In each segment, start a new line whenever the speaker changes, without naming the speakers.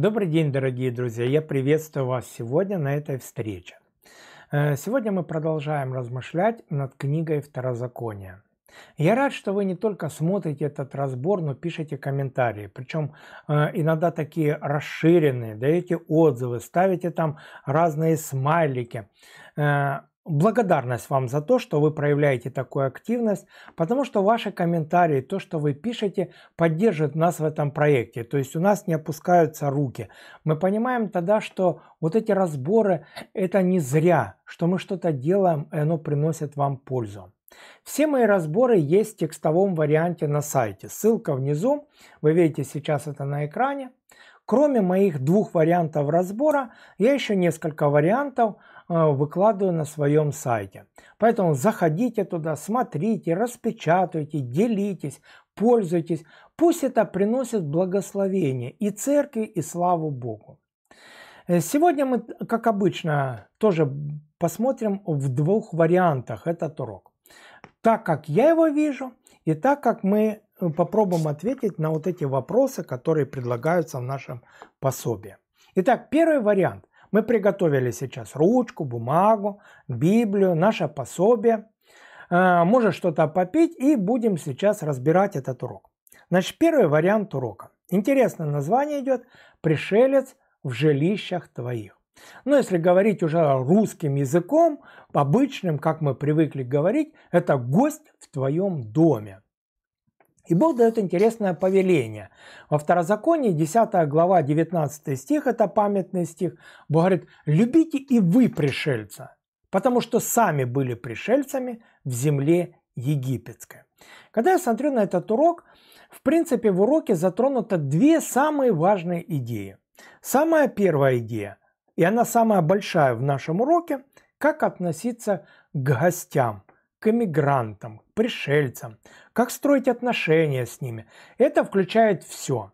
Добрый день, дорогие друзья! Я приветствую вас сегодня на этой встрече. Э, сегодня мы продолжаем размышлять над книгой Второзакония. Я рад, что вы не только смотрите этот разбор, но пишете комментарии. Причем э, иногда такие расширенные, даете отзывы, ставите там разные смайлики. Э, благодарность вам за то, что вы проявляете такую активность, потому что ваши комментарии, то, что вы пишете, поддержит нас в этом проекте. То есть у нас не опускаются руки. Мы понимаем тогда, что вот эти разборы – это не зря, что мы что-то делаем, и оно приносит вам пользу. Все мои разборы есть в текстовом варианте на сайте. Ссылка внизу. Вы видите сейчас это на экране. Кроме моих двух вариантов разбора, я еще несколько вариантов а, выкладываю на своем сайте. Поэтому заходите туда, смотрите, распечатывайте, делитесь, пользуйтесь. Пусть это приносит благословение и церкви, и славу Богу. Э, сегодня мы, как обычно, тоже посмотрим в двух вариантах этот урок. Так, как я его вижу, и так, как мы э, попробуем ответить на вот эти вопросы, которые предлагаются в нашем пособии. Итак, первый вариант – мы приготовили сейчас ручку, бумагу, Библию, наше пособие. Э, может что-то попить и будем сейчас разбирать этот урок. Значит, первый вариант урока. Интересное название идет «Пришелец в жилищах твоих». Но ну, если говорить уже русским языком, обычным, как мы привыкли говорить, это гость в твоем доме. И Бог дает интересное повеление. Во Второзаконии 10 глава 19 стих, это памятный стих, Бог говорит, любите и вы пришельца, потому что сами были пришельцами в земле египетской. Когда я смотрю на этот урок, в принципе в уроке затронуты две самые важные идеи. Самая первая идея, и она самая большая в нашем уроке, как относиться к гостям, к эмигрантам, пришельцам, как строить отношения с ними. Это включает все.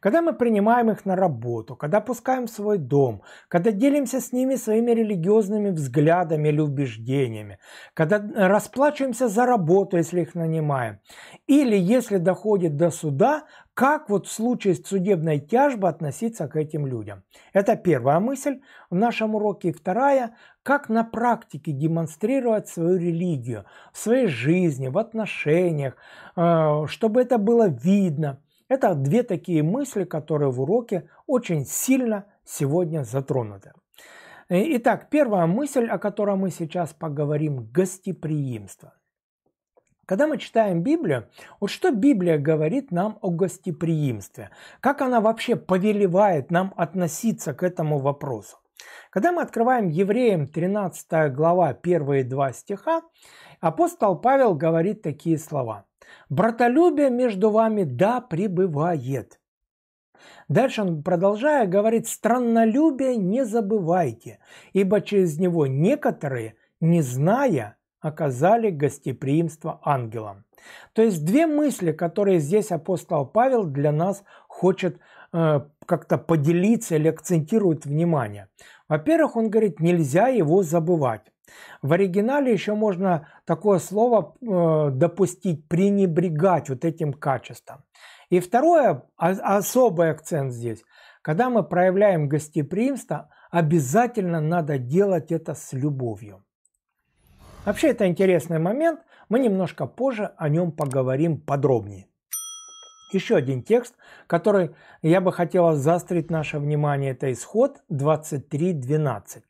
Когда мы принимаем их на работу, когда пускаем в свой дом, когда делимся с ними своими религиозными взглядами или убеждениями, когда расплачиваемся за работу, если их нанимаем, или если доходит до суда, как вот в случае с судебной тяжбой относиться к этим людям? Это первая мысль в нашем уроке. И вторая, как на практике демонстрировать свою религию в своей жизни, в отношениях, э, чтобы это было видно. Это две такие мысли, которые в уроке очень сильно сегодня затронуты. Э, итак, первая мысль, о которой мы сейчас поговорим, гостеприимство. Когда мы читаем Библию, вот что Библия говорит нам о гостеприимстве? Как она вообще повелевает нам относиться к этому вопросу? Когда мы открываем Евреям 13 глава, первые два стиха, апостол Павел говорит такие слова. «Братолюбие между вами да пребывает». Дальше он, продолжая, говорит, «Страннолюбие не забывайте, ибо через него некоторые, не зная, оказали гостеприимство ангелам. То есть две мысли, которые здесь апостол Павел для нас хочет э, как-то поделиться или акцентирует внимание. Во-первых, он говорит, нельзя его забывать. В оригинале еще можно такое слово э, допустить, пренебрегать вот этим качеством. И второе, а, особый акцент здесь. Когда мы проявляем гостеприимство, обязательно надо делать это с любовью. Вообще это интересный момент, мы немножко позже о нем поговорим подробнее. Еще один текст, который я бы хотела заострить наше внимание, это исход 23.12.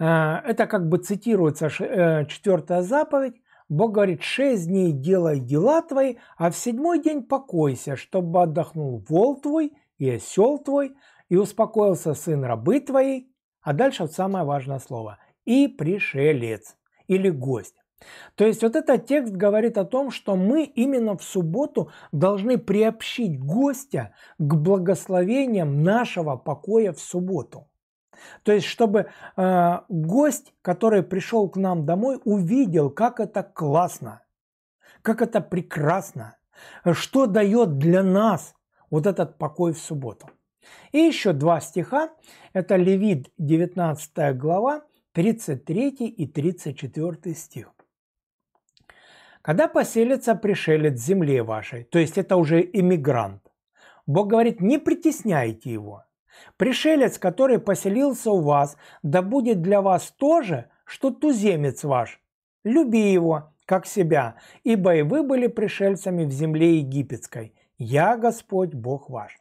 Э, это как бы цитируется э, четвертая заповедь. Бог говорит, шесть дней делай дела твои, а в седьмой день покойся, чтобы отдохнул вол твой и осел твой, и успокоился сын рабы твоей. А дальше вот самое важное слово – и пришелец или гость. То есть вот этот текст говорит о том, что мы именно в субботу должны приобщить гостя к благословениям нашего покоя в субботу. То есть, чтобы э, гость, который пришел к нам домой, увидел, как это классно, как это прекрасно, что дает для нас вот этот покой в субботу. И еще два стиха. Это Левит, 19 глава, 33 и 34 стих. «Когда поселится пришелец в земле вашей», то есть это уже иммигрант, Бог говорит, не притесняйте его. Пришелец, который поселился у вас, да будет для вас то же, что туземец ваш. Люби его, как себя, ибо и вы были пришельцами в земле египетской. Я Господь Бог ваш.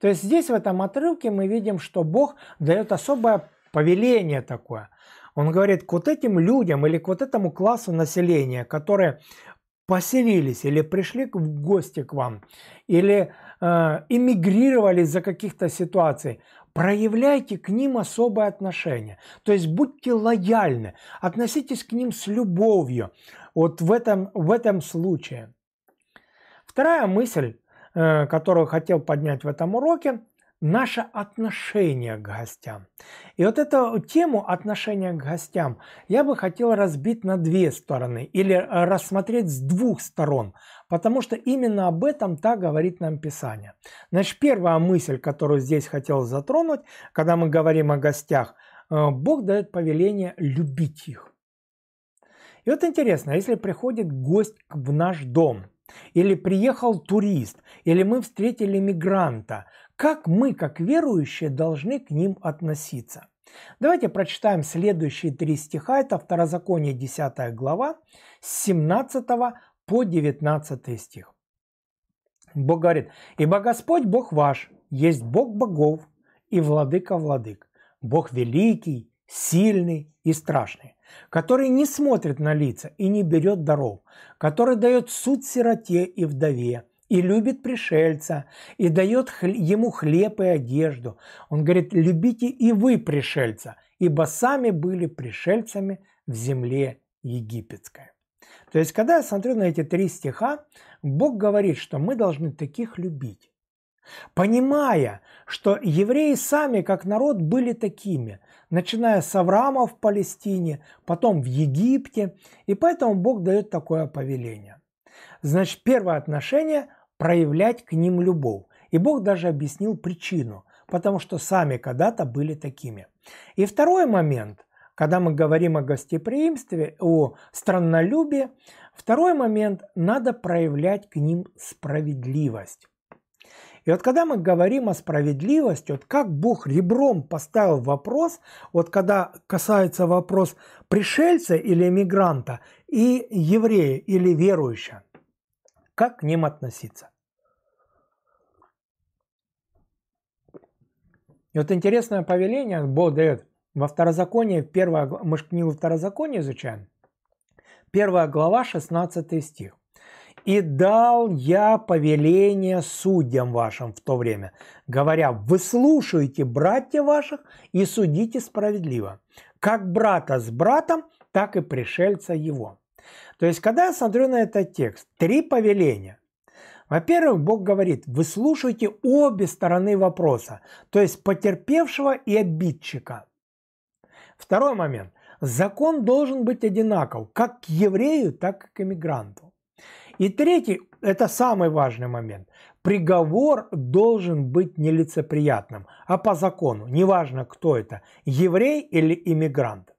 То есть здесь в этом отрывке мы видим, что Бог дает особое повеление такое. Он говорит, к вот этим людям или к вот этому классу населения, которые поселились или пришли в гости к вам, или э, эмигрировали из-за каких-то ситуаций, проявляйте к ним особое отношение. То есть будьте лояльны, относитесь к ним с любовью. Вот в этом, в этом случае. Вторая мысль, э, которую хотел поднять в этом уроке, наше отношение к гостям. И вот эту тему отношения к гостям я бы хотел разбить на две стороны или э, рассмотреть с двух сторон, потому что именно об этом так говорит нам Писание. Значит, первая мысль, которую здесь хотел затронуть, когда мы говорим о гостях, э, Бог дает повеление любить их. И вот интересно, если приходит гость в наш дом, или приехал турист, или мы встретили мигранта, как мы, как верующие, должны к ним относиться? Давайте прочитаем следующие три стиха. Это Второзаконие 10 глава с 17 по 19 стих. Бог говорит, «Ибо Господь Бог ваш, есть Бог богов и владыка владык, Бог великий, сильный и страшный, который не смотрит на лица и не берет даров, который дает суд сироте и вдове, и любит пришельца, и дает ему хлеб и одежду. Он говорит, любите и вы пришельца, ибо сами были пришельцами в земле египетской. То есть, когда я смотрю на эти три стиха, Бог говорит, что мы должны таких любить. Понимая, что евреи сами, как народ, были такими, начиная с Авраама в Палестине, потом в Египте, и поэтому Бог дает такое повеление. Значит, первое отношение проявлять к ним любовь. И Бог даже объяснил причину, потому что сами когда-то были такими. И второй момент, когда мы говорим о гостеприимстве, о страннолюбии, второй момент – надо проявлять к ним справедливость. И вот когда мы говорим о справедливости, вот как Бог ребром поставил вопрос, вот когда касается вопрос пришельца или эмигранта и еврея или верующего, как к ним относиться. И вот интересное повеление Бог дает во Второзаконии, Первое мы же книгу Второзакония изучаем, первая глава, 16 стих. «И дал я повеление судьям вашим в то время, говоря, выслушайте братья ваших и судите справедливо, как брата с братом, так и пришельца его». То есть, когда я смотрю на этот текст, три повеления. Во-первых, Бог говорит, вы слушайте обе стороны вопроса, то есть потерпевшего и обидчика. Второй момент. Закон должен быть одинаков как к еврею, так и к иммигранту. И третий, это самый важный момент. Приговор должен быть нелицеприятным, а по закону, неважно кто это, еврей или иммигрант.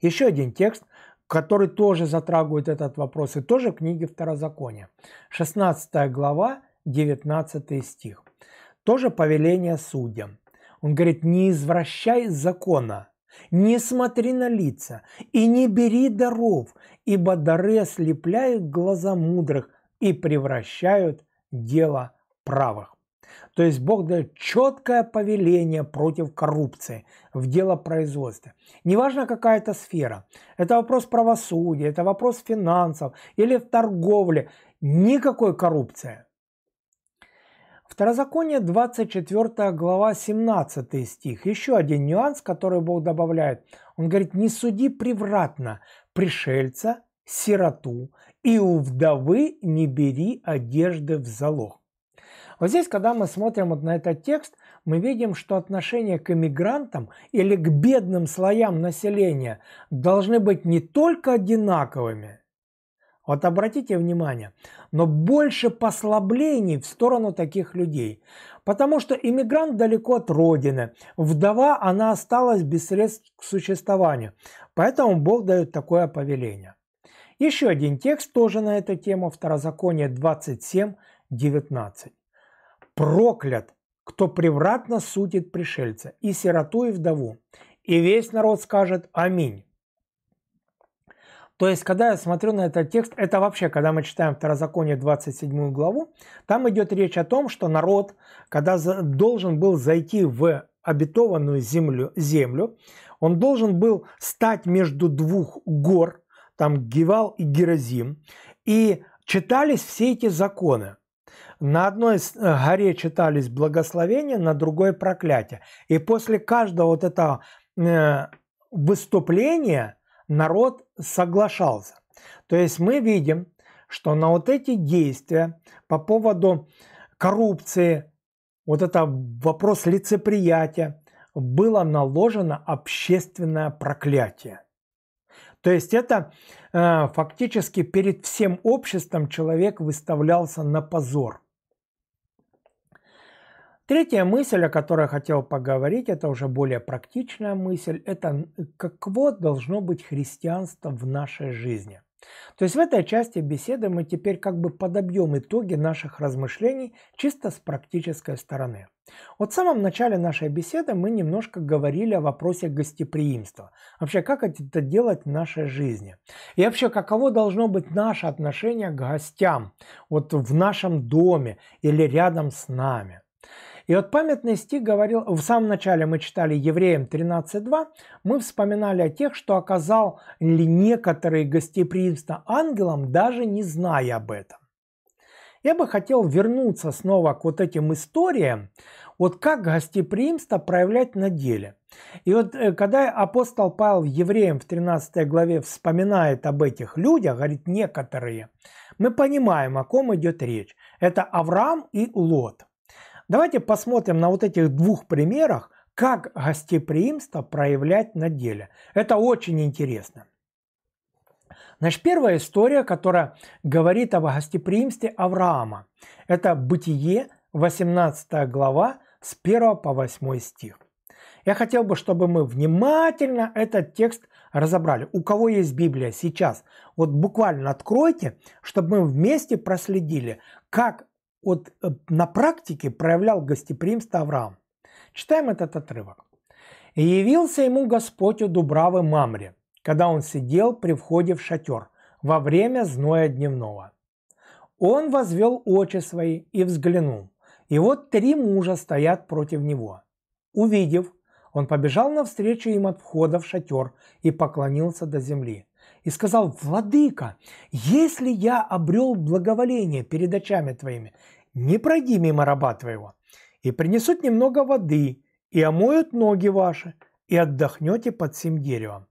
Еще один текст, который тоже затрагивает этот вопрос, и тоже книги Второзакония. 16 глава, 19 стих. Тоже повеление судьям. Он говорит, не извращай закона, не смотри на лица и не бери даров, ибо дары ослепляют глаза мудрых и превращают дело правых. То есть Бог дает четкое повеление против коррупции в дело производства. Неважно, какая это сфера. Это вопрос правосудия, это вопрос финансов или в торговле. Никакой коррупции. Второзаконие 24 глава 17 стих. Еще один нюанс, который Бог добавляет. Он говорит, не суди превратно пришельца, сироту, и у вдовы не бери одежды в залог. Вот здесь, когда мы смотрим вот на этот текст, мы видим, что отношение к иммигрантам или к бедным слоям населения должны быть не только одинаковыми, вот обратите внимание, но больше послаблений в сторону таких людей. Потому что иммигрант далеко от родины, вдова она осталась без средств к существованию. Поэтому Бог дает такое повеление. Еще один текст тоже на эту тему, Второзаконие 27, 19 проклят, кто превратно судит пришельца, и сироту, и вдову. И весь народ скажет «Аминь». То есть, когда я смотрю на этот текст, это вообще, когда мы читаем Второзаконие 27 главу, там идет речь о том, что народ, когда должен был зайти в обетованную землю, землю, он должен был стать между двух гор, там Гивал и Геразим, и читались все эти законы. На одной э, горе читались благословения, на другой проклятие. И после каждого вот этого э, выступления народ соглашался. То есть мы видим, что на вот эти действия по поводу коррупции, вот это вопрос лицеприятия, было наложено общественное проклятие. То есть это э, фактически перед всем обществом человек выставлялся на позор. Третья мысль, о которой я хотел поговорить, это уже более практичная мысль, это э, каково должно быть христианство в нашей жизни. То есть в этой части беседы мы теперь как бы подобьем итоги наших размышлений чисто с практической стороны. Вот в самом начале нашей беседы мы немножко говорили о вопросе гостеприимства. Вообще, как это делать в нашей жизни? И вообще, каково должно быть наше отношение к гостям вот в нашем доме или рядом с нами? И вот памятный стих говорил, в самом начале мы читали Евреям 13.2, мы вспоминали о тех, что оказал ли некоторые гостеприимство ангелам, даже не зная об этом. Я бы хотел вернуться снова к вот этим историям, вот как гостеприимство проявлять на деле. И вот э, когда апостол Павел Евреям в 13 главе вспоминает об этих людях, говорит некоторые, мы понимаем, о ком идет речь. Это Авраам и Лот. Давайте посмотрим на вот этих двух примерах, как гостеприимство проявлять на деле. Это очень интересно. Значит, первая история, которая говорит о гостеприимстве Авраама, это Бытие, 18 глава, с 1 по 8 стих. Я хотел бы, чтобы мы внимательно этот текст разобрали. У кого есть Библия сейчас, вот буквально откройте, чтобы мы вместе проследили, как вот э, на практике проявлял гостеприимство Авраам. Читаем этот отрывок. «И явился ему Господь у Дубравы Мамре, когда он сидел при входе в шатер во время зноя дневного. Он возвел очи свои и взглянул, и вот три мужа стоят против него. Увидев, он побежал навстречу им от входа в шатер и поклонился до земли. И сказал, «Владыка, если я обрел благоволение перед очами твоими, не пройди мимо раба твоего, и принесут немного воды, и омоют ноги ваши, и отдохнете под всем деревом.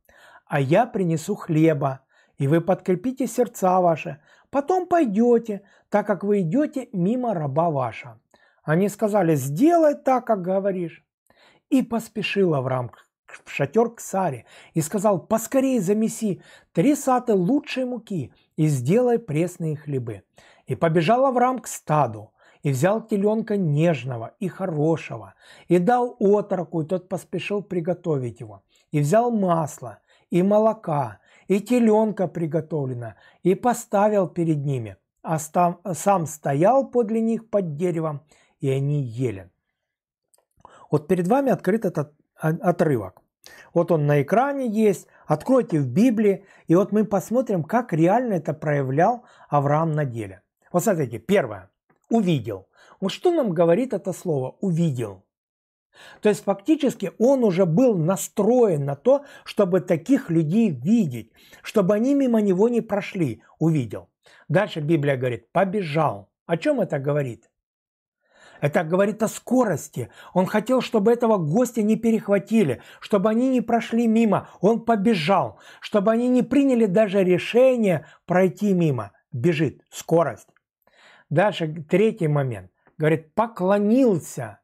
А я принесу хлеба, и вы подкрепите сердца ваши, потом пойдете, так как вы идете мимо раба ваша». Они сказали, «Сделай так, как говоришь». И поспешил Авраам в шатер к Саре и сказал, «Поскорей замеси три саты лучшей муки и сделай пресные хлебы». И побежал Авраам к стаду, и взял теленка нежного и хорошего, и дал отроку, и тот поспешил приготовить его, и взял масло, и молока, и теленка приготовлена и поставил перед ними, а сам стоял подле них под деревом, и они ели. Вот перед вами открыт этот отрывок. Вот он на экране есть, откройте в Библии, и вот мы посмотрим, как реально это проявлял Авраам на деле. Вот смотрите, первое увидел. Вот что нам говорит это слово «увидел»? То есть фактически он уже был настроен на то, чтобы таких людей видеть, чтобы они мимо него не прошли, увидел. Дальше Библия говорит, побежал. О чем это говорит? Это говорит о скорости. Он хотел, чтобы этого гостя не перехватили, чтобы они не прошли мимо. Он побежал, чтобы они не приняли даже решение пройти мимо. Бежит. Скорость. Дальше третий момент. Говорит, поклонился.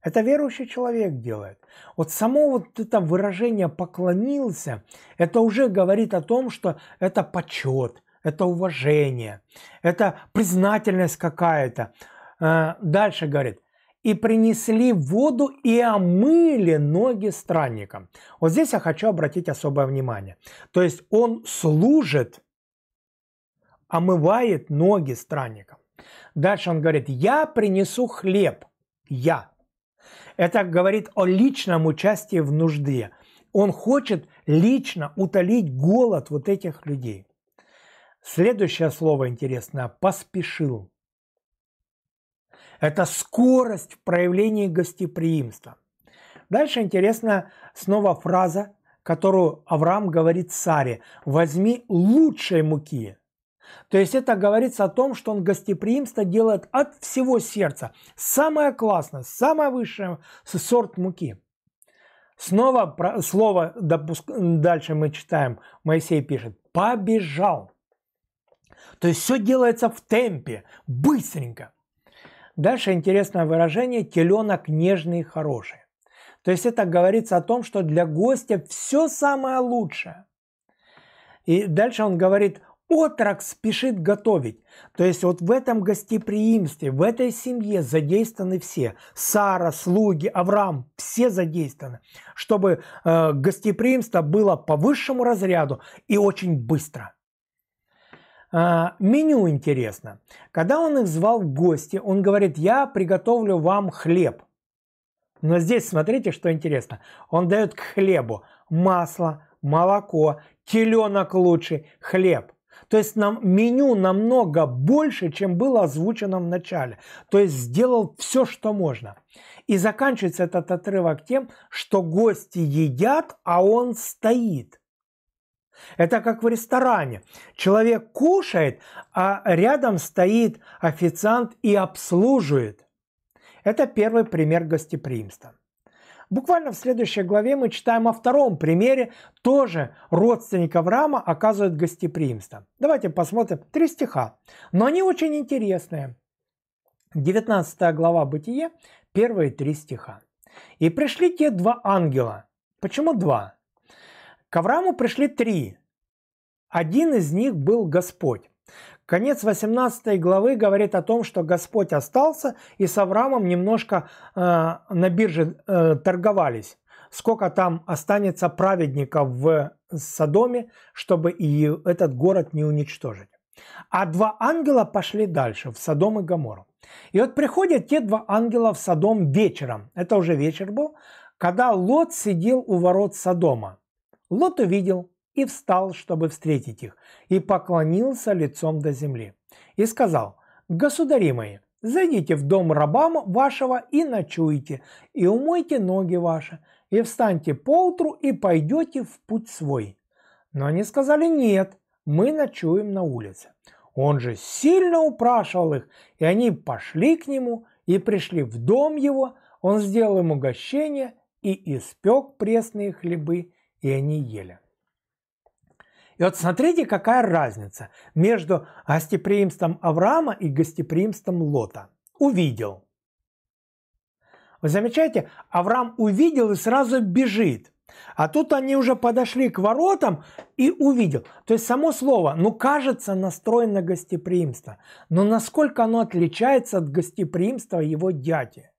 Это верующий человек делает. Вот само вот это выражение «поклонился» это уже говорит о том, что это почет, это уважение, это признательность какая-то. А, дальше говорит, и принесли воду и омыли ноги странникам. Вот здесь я хочу обратить особое внимание. То есть он служит омывает ноги странникам. Дальше он говорит, я принесу хлеб, я. Это говорит о личном участии в нужде. Он хочет лично утолить голод вот этих людей. Следующее слово интересное – поспешил. Это скорость в проявлении гостеприимства. Дальше интересно снова фраза, которую Авраам говорит Саре. «Возьми лучшей муки, то есть это говорится о том, что он гостеприимство делает от всего сердца. Самое классное, самое высшее сорт муки. Снова про, слово допуск, дальше мы читаем. Моисей пишет, побежал. То есть все делается в темпе, быстренько. Дальше интересное выражение «теленок нежный и хороший». То есть это говорится о том, что для гостя все самое лучшее. И дальше он говорит, отрок спешит готовить. То есть вот в этом гостеприимстве, в этой семье задействованы все. Сара, слуги, Авраам, все задействованы, чтобы э, гостеприимство было по высшему разряду и очень быстро. Э, меню интересно. Когда он их звал в гости, он говорит, я приготовлю вам хлеб. Но здесь смотрите, что интересно. Он дает к хлебу масло, молоко, теленок лучше, хлеб. То есть нам меню намного больше, чем было озвучено в начале. То есть сделал все, что можно. И заканчивается этот отрывок тем, что гости едят, а он стоит. Это как в ресторане. Человек кушает, а рядом стоит официант и обслуживает. Это первый пример гостеприимства. Буквально в следующей главе мы читаем о втором примере, тоже родственник Авраама оказывает гостеприимство. Давайте посмотрим три стиха, но они очень интересные. 19 глава Бытие, первые три стиха. «И пришли те два ангела». Почему два? К Аврааму пришли три. Один из них был Господь. Конец 18 главы говорит о том, что Господь остался, и с Авраамом немножко э, на бирже э, торговались. Сколько там останется праведников в Содоме, чтобы и этот город не уничтожить. А два ангела пошли дальше, в Содом и Гамору. И вот приходят те два ангела в Содом вечером. Это уже вечер был, когда Лот сидел у ворот Содома. Лот увидел, и встал, чтобы встретить их, и поклонился лицом до земли. И сказал, «Государи мои, зайдите в дом рабам вашего и ночуйте, и умойте ноги ваши, и встаньте поутру и пойдете в путь свой». Но они сказали, «Нет, мы ночуем на улице». Он же сильно упрашивал их, и они пошли к нему и пришли в дом его, он сделал им угощение и испек пресные хлебы, и они ели. И вот смотрите, какая разница между гостеприимством Авраама и гостеприимством Лота. Увидел. Вы замечаете, Авраам увидел и сразу бежит. А тут они уже подошли к воротам и увидел. То есть само слово, ну кажется, настроено гостеприимство. Но насколько оно отличается от гостеприимства его дяди?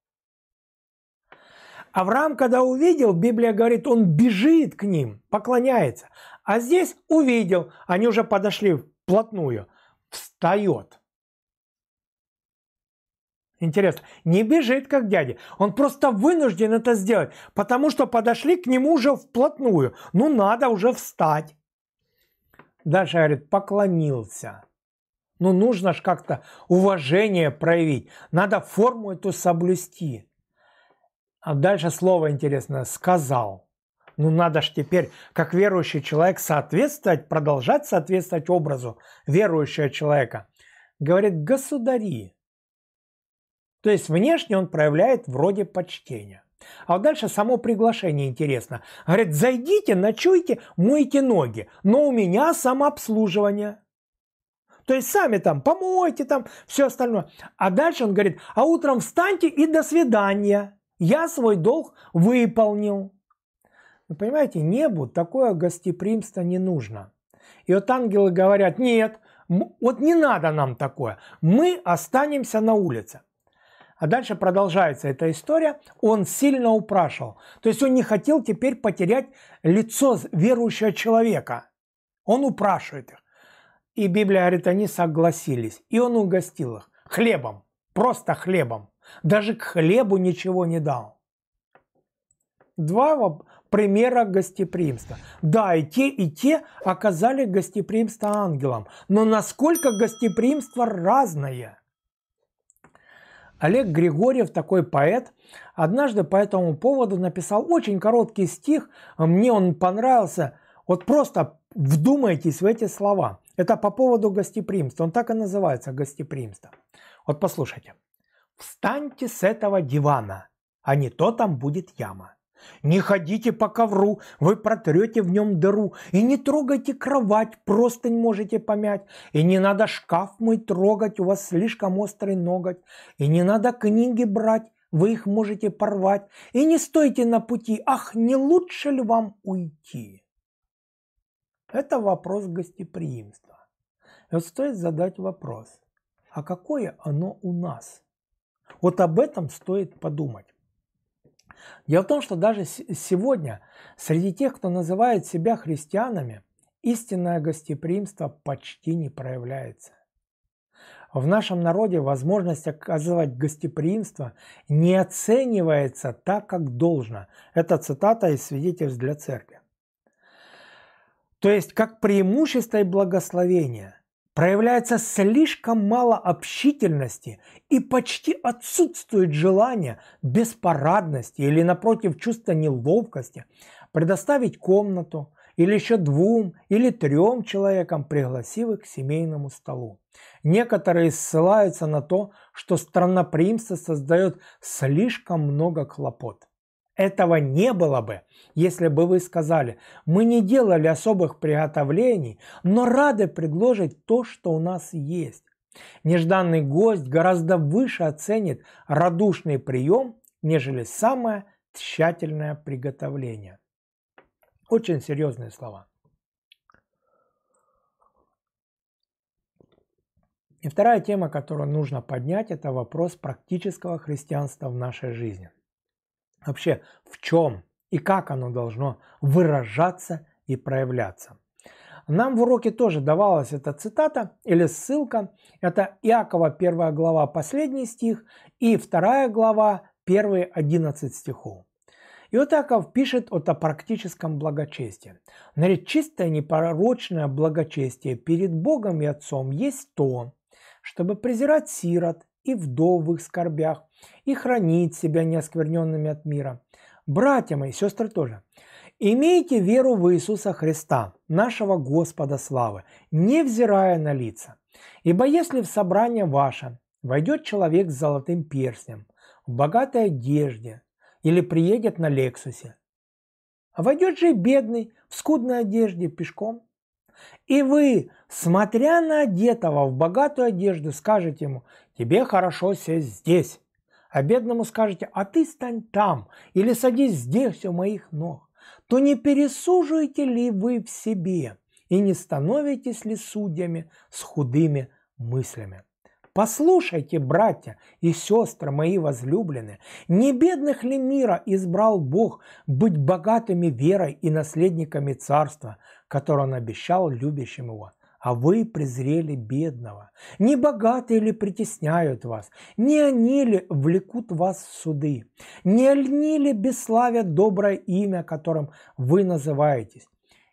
Авраам, когда увидел, Библия говорит, он бежит к ним, поклоняется. А здесь увидел, они уже подошли вплотную, встает. Интересно, не бежит как дядя, он просто вынужден это сделать, потому что подошли к нему уже вплотную. Ну надо уже встать. Дальше говорит, поклонился. Ну нужно же как-то уважение проявить, надо форму эту соблюсти. А дальше слово интересное «сказал». Ну надо ж теперь, как верующий человек, соответствовать, продолжать соответствовать образу верующего человека. Говорит «государи». То есть внешне он проявляет вроде почтения. А вот дальше само приглашение интересно. Говорит, зайдите, ночуйте, мойте ноги, но у меня самообслуживание. То есть сами там помойте, там все остальное. А дальше он говорит, а утром встаньте и до свидания. Я свой долг выполнил. Вы понимаете, небу такое гостеприимство не нужно. И вот ангелы говорят, нет, вот не надо нам такое, мы останемся на улице. А дальше продолжается эта история. Он сильно упрашивал. То есть он не хотел теперь потерять лицо верующего человека. Он упрашивает их. И Библия говорит, они согласились. И он угостил их хлебом, просто хлебом. Даже к хлебу ничего не дал. Два примера гостеприимства. Да, и те, и те оказали гостеприимство ангелам. Но насколько гостеприимство разное? Олег Григорьев, такой поэт, однажды по этому поводу написал очень короткий стих. Мне он понравился. Вот просто вдумайтесь в эти слова. Это по поводу гостеприимства. Он так и называется «Гостеприимство». Вот послушайте. Встаньте с этого дивана, а не то там будет яма. Не ходите по ковру, вы протрете в нем дыру. И не трогайте кровать, простынь можете помять. И не надо шкаф мой трогать, у вас слишком острый ноготь. И не надо книги брать, вы их можете порвать. И не стойте на пути, ах, не лучше ли вам уйти? Это вопрос гостеприимства. И вот стоит задать вопрос, а какое оно у нас – вот об этом стоит подумать. Дело в том, что даже сегодня среди тех, кто называет себя христианами, истинное гостеприимство почти не проявляется. В нашем народе возможность оказывать гостеприимство не оценивается так, как должно. Это цитата из свидетельств для церкви. То есть как преимущество и благословение проявляется слишком мало общительности и почти отсутствует желание беспарадности или, напротив, чувства неловкости предоставить комнату или еще двум или трем человекам, пригласив их к семейному столу. Некоторые ссылаются на то, что странноприимство создает слишком много хлопот. Этого не было бы, если бы вы сказали, мы не делали особых приготовлений, но рады предложить то, что у нас есть. Нежданный гость гораздо выше оценит радушный прием, нежели самое тщательное приготовление. Очень серьезные слова. И вторая тема, которую нужно поднять, это вопрос практического христианства в нашей жизни вообще в чем и как оно должно выражаться и проявляться. Нам в уроке тоже давалась эта цитата или ссылка. Это Иакова 1 глава, последний стих, и 2 глава, первые 11 стихов. И вот Иаков пишет вот о практическом благочестии. Наряд чистое непорочное благочестие перед Богом и Отцом есть то, чтобы презирать сирот и вдов их скорбях, и хранить себя неоскверненными от мира. Братья мои, сестры тоже, имейте веру в Иисуса Христа, нашего Господа славы, невзирая на лица. Ибо если в собрание ваше войдет человек с золотым перстнем, в богатой одежде или приедет на Лексусе, а войдет же и бедный в скудной одежде пешком, и вы, смотря на одетого в богатую одежду, скажете ему, тебе хорошо сесть здесь. А бедному скажете, а ты стань там или садись здесь у моих ног. То не пересуживаете ли вы в себе и не становитесь ли судьями с худыми мыслями? Послушайте, братья и сестры мои возлюбленные, не бедных ли мира избрал Бог быть богатыми верой и наследниками царства, которое он обещал любящим его? а вы презрели бедного. Не богатые ли притесняют вас? Не они ли влекут вас в суды? Не они ли бесславят доброе имя, которым вы называетесь?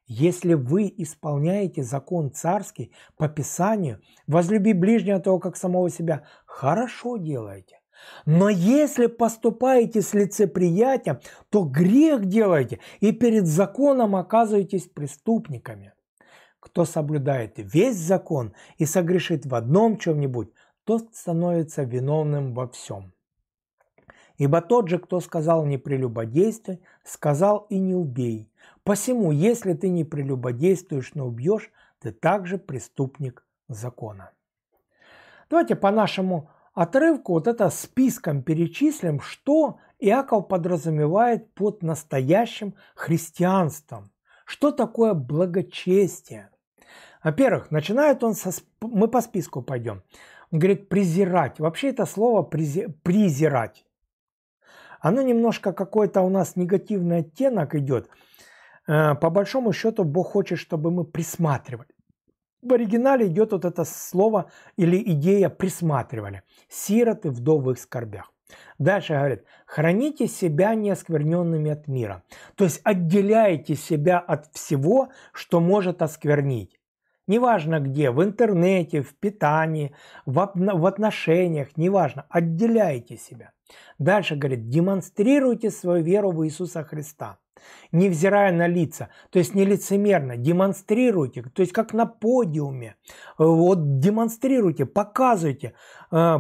Если вы исполняете закон царский по Писанию, возлюби ближнего того, как самого себя, хорошо делаете. Но если поступаете с лицеприятием, то грех делаете и перед законом оказываетесь преступниками. Кто соблюдает весь закон и согрешит в одном чем-нибудь, тот становится виновным во всем. Ибо тот же, кто сказал «не прелюбодействуй», сказал и «не убей». Посему, если ты не прелюбодействуешь, но убьешь, ты также преступник закона. Давайте по нашему отрывку вот это списком перечислим, что Иаков подразумевает под настоящим христианством. Что такое благочестие? Во-первых, начинает он со... Мы по списку пойдем. Он говорит «презирать». Вообще это слово презир, «презирать». Оно немножко какой-то у нас негативный оттенок идет. Э, по большому счету Бог хочет, чтобы мы присматривали. В оригинале идет вот это слово или идея «присматривали». Сироты, вдовы их скорбях. Дальше говорит, храните себя неоскверненными от мира. То есть отделяйте себя от всего, что может осквернить неважно где, в интернете, в питании, в, отношениях, неважно, отделяйте себя. Дальше говорит, демонстрируйте свою веру в Иисуса Христа, невзирая на лица, то есть не лицемерно, демонстрируйте, то есть как на подиуме, э, вот демонстрируйте, показывайте, э,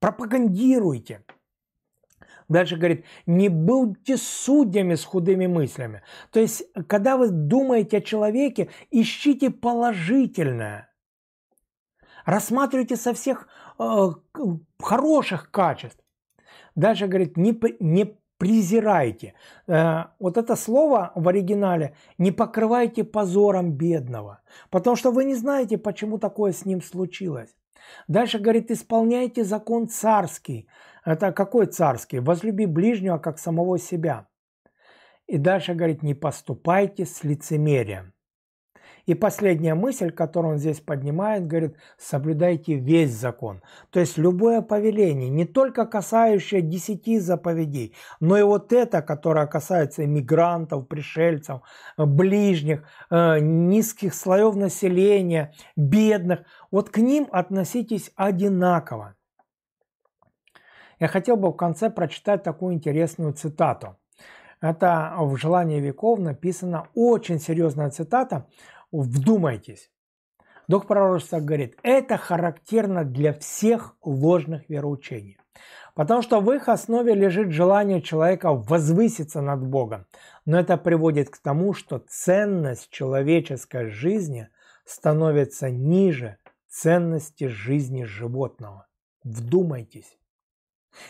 пропагандируйте. Дальше говорит, не будьте судьями с худыми мыслями. То есть, когда вы думаете о человеке, ищите положительное. Рассматривайте со всех э, хороших качеств. Дальше говорит, не, не презирайте. Э, вот это слово в оригинале не покрывайте позором бедного, потому что вы не знаете, почему такое с ним случилось. Дальше говорит, исполняйте закон царский, это а какой царский? Возлюби ближнего, как самого себя. И дальше говорит, не поступайте с лицемерием. И последняя мысль, которую он здесь поднимает, говорит, соблюдайте весь закон. То есть любое повеление, не только касающее десяти заповедей, но и вот это, которое касается иммигрантов, пришельцев, ближних, э, низких слоев населения, бедных, вот к ним относитесь одинаково. Я хотел бы в конце прочитать такую интересную цитату. Это в «Желании веков» написана очень серьезная цитата. Вдумайтесь. Дух пророчества говорит, это характерно для всех ложных вероучений. Потому что в их основе лежит желание человека возвыситься над Богом. Но это приводит к тому, что ценность человеческой жизни становится ниже ценности жизни животного. Вдумайтесь.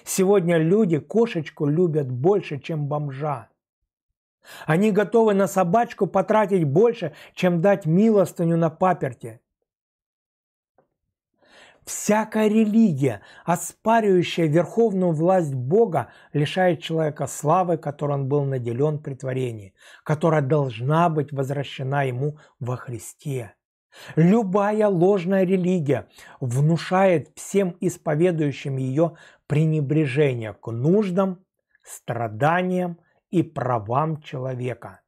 Сегодня люди кошечку любят больше, чем бомжа. Они готовы на собачку потратить больше, чем дать милостыню на паперте. Всякая религия, оспаривающая верховную власть Бога, лишает человека славы, которой он был наделен при творении, которая должна быть возвращена ему во Христе. Любая ложная религия внушает всем исповедующим ее пренебрежение к нуждам, страданиям и правам человека.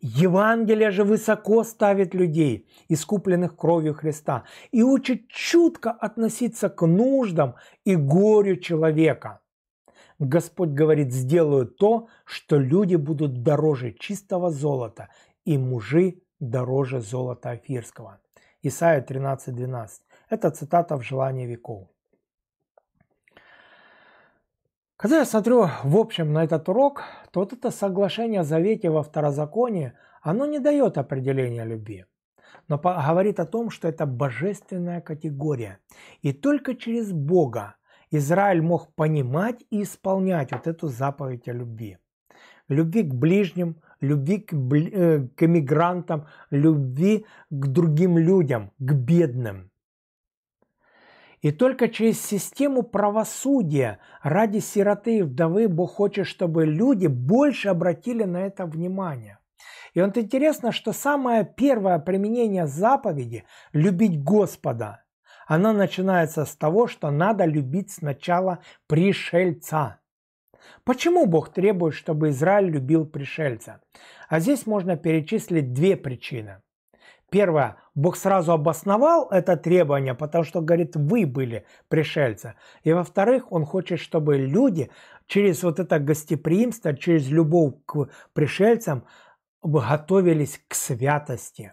Евангелие же высоко ставит людей, искупленных кровью Христа, и учит чутко относиться к нуждам и горю человека. Господь говорит, сделаю то, что люди будут дороже чистого золота, и мужи дороже золота афирского. Исайя 13.12. Это цитата в «Желании веков». Когда я смотрю в общем на этот урок, то вот это соглашение о завете во второзаконии, оно не дает определения любви, но говорит о том, что это божественная категория. И только через Бога Израиль мог понимать и исполнять вот эту заповедь о любви. Любви к ближним, любви к, э, к эмигрантам, любви к другим людям, к бедным. И только через систему правосудия ради сироты и вдовы Бог хочет, чтобы люди больше обратили на это внимание. И вот интересно, что самое первое применение заповеди – любить Господа – она начинается с того, что надо любить сначала пришельца – Почему Бог требует, чтобы Израиль любил пришельца? А здесь можно перечислить две причины. Первое. Бог сразу обосновал это требование, потому что, говорит, вы были пришельцы. И во-вторых, Он хочет, чтобы люди через вот это гостеприимство, через любовь к пришельцам готовились к святости.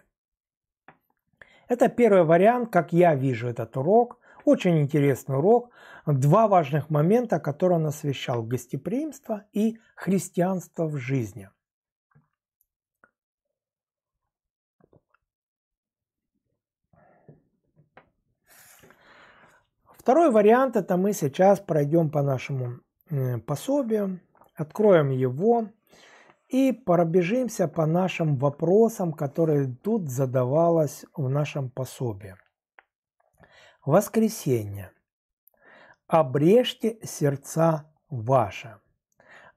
Это первый вариант, как я вижу этот урок – очень интересный урок. Два важных момента, которые он освещал. Гостеприимство и христианство в жизни. Второй вариант – это мы сейчас пройдем по нашему э, пособию, откроем его и пробежимся по нашим вопросам, которые тут задавалось в нашем пособии. Воскресенье. «Обрежьте сердца ваши».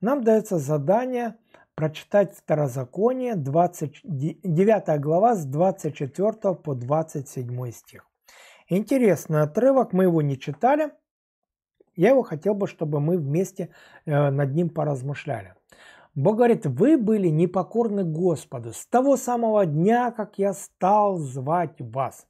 Нам дается задание прочитать Второзаконие, 20, 9 глава с 24 по 27 стих. Интересный отрывок, мы его не читали, я его хотел бы, чтобы мы вместе э, над ним поразмышляли. Бог говорит, вы были непокорны Господу с того самого дня, как я стал звать вас.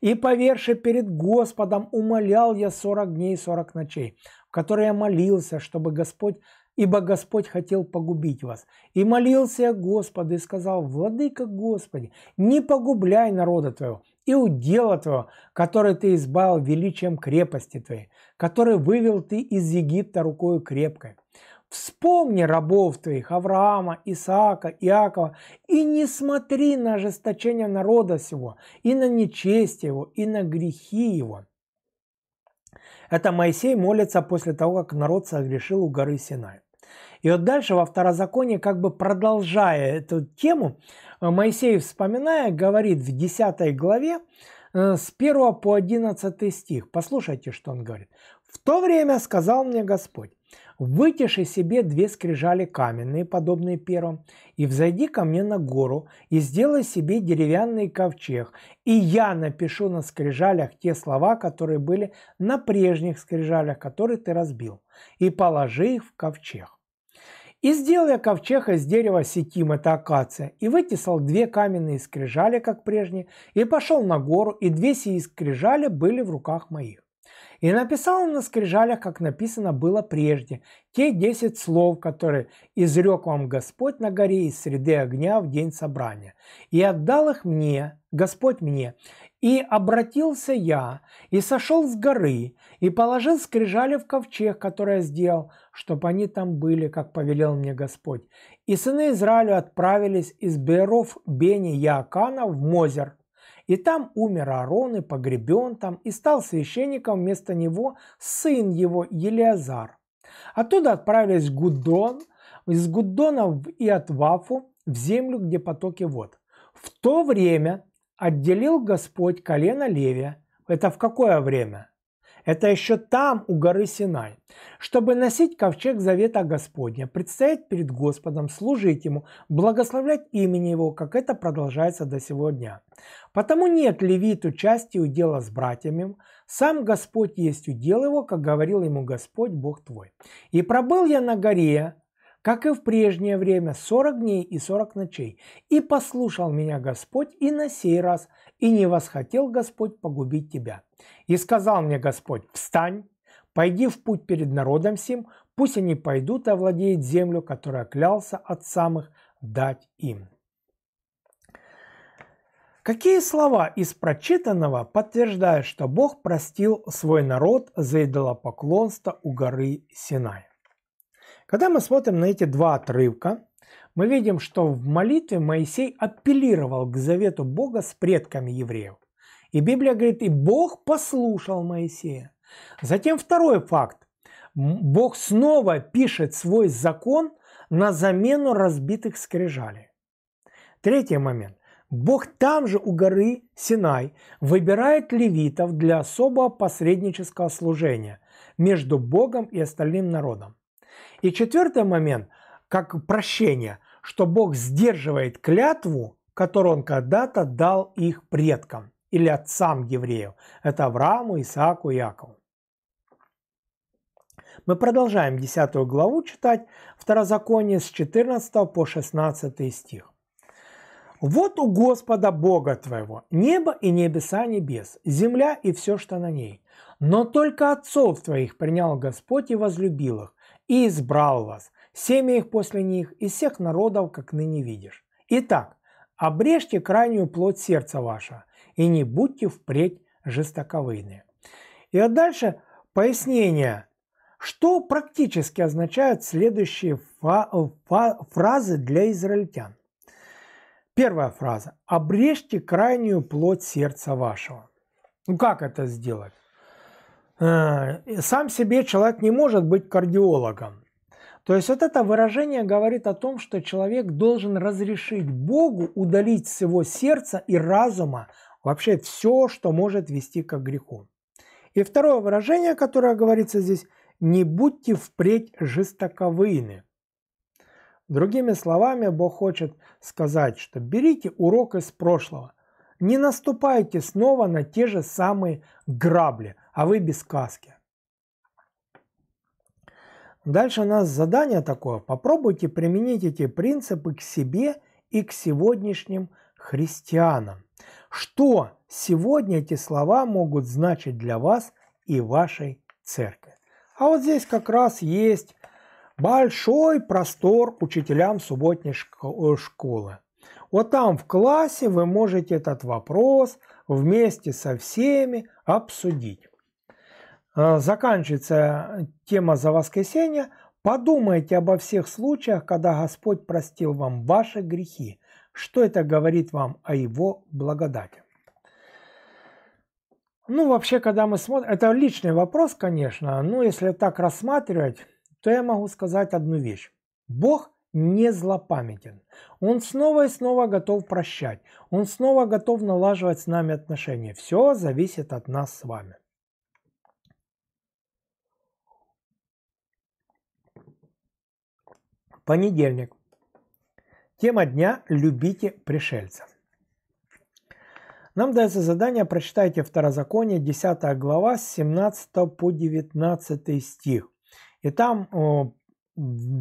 И поверши перед Господом умолял я сорок дней и сорок ночей, в которые я молился, чтобы Господь, ибо Господь хотел погубить вас. И молился я Господу и сказал, Владыка Господи, не погубляй народа твоего и удела твоего, который ты избавил величием крепости твоей, который вывел ты из Египта рукою крепкой. Вспомни рабов твоих, Авраама, Исаака, Иакова, и не смотри на ожесточение народа сего, и на нечестие его, и на грехи его». Это Моисей молится после того, как народ согрешил у горы Синай. И вот дальше во второзаконии, как бы продолжая эту тему, Моисей, вспоминая, говорит в 10 главе э, с 1 по 11 стих. Послушайте, что он говорит. «В то время сказал мне Господь, Вытеши себе две скрижали каменные, подобные пером, и взойди ко мне на гору, и сделай себе деревянный ковчег, и я напишу на скрижалях те слова, которые были на прежних скрижалях, которые ты разбил, и положи их в ковчег. И сделал я ковчег из дерева сетим, это акация, и вытесал две каменные скрижали, как прежние, и пошел на гору, и две сии скрижали были в руках моих и написал на скрижалях, как написано было прежде, те десять слов, которые изрек вам Господь на горе из среды огня в день собрания. И отдал их мне, Господь мне, и обратился я, и сошел с горы, и положил скрижали в ковчег, который я сделал, чтобы они там были, как повелел мне Господь. И сыны Израиля отправились из Беров Бени Яакана в Мозер – и там умер Аарон и погребен там, и стал священником вместо него сын его Елиазар. Оттуда отправились в Гуддон, из Гуддона в Иотвафу, в землю, где потоки вод. В то время отделил Господь колено Левия. Это в какое время? это еще там, у горы Синай, чтобы носить ковчег завета Господня, предстоять перед Господом, служить Ему, благословлять имени Его, как это продолжается до сегодня. Потому нет левиту части дела с братьями, сам Господь есть удел его, как говорил ему Господь Бог твой. И пробыл я на горе, как и в прежнее время, сорок дней и сорок ночей. И послушал меня Господь и на сей раз – и не восхотел Господь погубить тебя. И сказал мне Господь, встань, пойди в путь перед народом сим, пусть они пойдут и овладеют землю, которая клялся от самых дать им. Какие слова из прочитанного подтверждают, что Бог простил свой народ за идолопоклонство у горы Синай? Когда мы смотрим на эти два отрывка, мы видим, что в молитве Моисей апеллировал к завету Бога с предками евреев. И Библия говорит, и Бог послушал Моисея. Затем второй факт. Бог снова пишет свой закон на замену разбитых скрижалей. Третий момент. Бог там же у горы Синай выбирает левитов для особого посреднического служения между Богом и остальным народом. И четвертый момент – как прощение, что Бог сдерживает клятву, которую Он когда-то дал их предкам или отцам евреев. Это Аврааму, Исааку Якову. Мы продолжаем 10 главу читать Второзаконие с 14 по 16 стих. «Вот у Господа Бога твоего небо и небеса небес, земля и все, что на ней. Но только отцов твоих принял Господь и возлюбил их, и избрал вас, семя их после них, из всех народов, как ныне видишь. Итак, обрежьте крайнюю плоть сердца ваша, и не будьте впредь жестоковыны. И вот дальше пояснение, что практически означают следующие фа- фа- фразы для израильтян. Первая фраза. Обрежьте крайнюю плоть сердца вашего. Ну как это сделать? Э, сам себе человек не может быть кардиологом. То есть вот это выражение говорит о том, что человек должен разрешить Богу удалить с его сердца и разума вообще все, что может вести к греху. И второе выражение, которое говорится здесь, не будьте впредь жестоковыны. Другими словами, Бог хочет сказать, что берите урок из прошлого, не наступайте снова на те же самые грабли, а вы без каски. Дальше у нас задание такое. Попробуйте применить эти принципы к себе и к сегодняшним христианам. Что сегодня эти слова могут значить для вас и вашей церкви? А вот здесь как раз есть большой простор учителям субботней э, школы. Вот там в классе вы можете этот вопрос вместе со всеми обсудить. Э, заканчивается э, тема за воскресенье. Подумайте обо всех случаях, когда Господь простил вам ваши грехи. Что это говорит вам о Его благодати? Ну, вообще, когда мы смотрим, это личный вопрос, конечно, но если так рассматривать, то я могу сказать одну вещь. Бог не злопамятен. Он снова и снова готов прощать. Он снова готов налаживать с нами отношения. Все зависит от нас с вами. Понедельник. Тема дня «Любите пришельцев». Нам дается задание «Прочитайте Второзаконие, 10 глава, с 17 по 19 стих». И там о,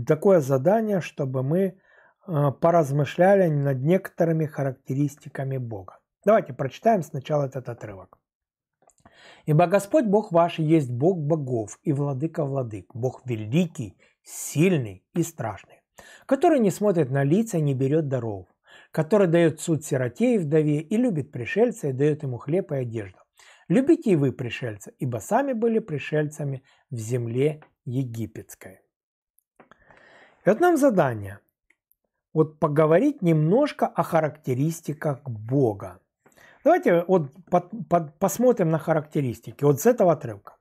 такое задание, чтобы мы о, э, поразмышляли над некоторыми характеристиками Бога. Давайте прочитаем сначала этот отрывок. «Ибо Господь Бог ваш есть Бог богов и владыка владык, Бог великий сильный и страшный, который не смотрит на лица и не берет даров, который дает суд сироте и вдове и любит пришельца и дает ему хлеб и одежду. Любите и вы пришельца, ибо сами были пришельцами в земле египетской. И вот нам задание. Вот поговорить немножко о характеристиках Бога. Давайте вот под, под, посмотрим на характеристики вот с этого отрывка.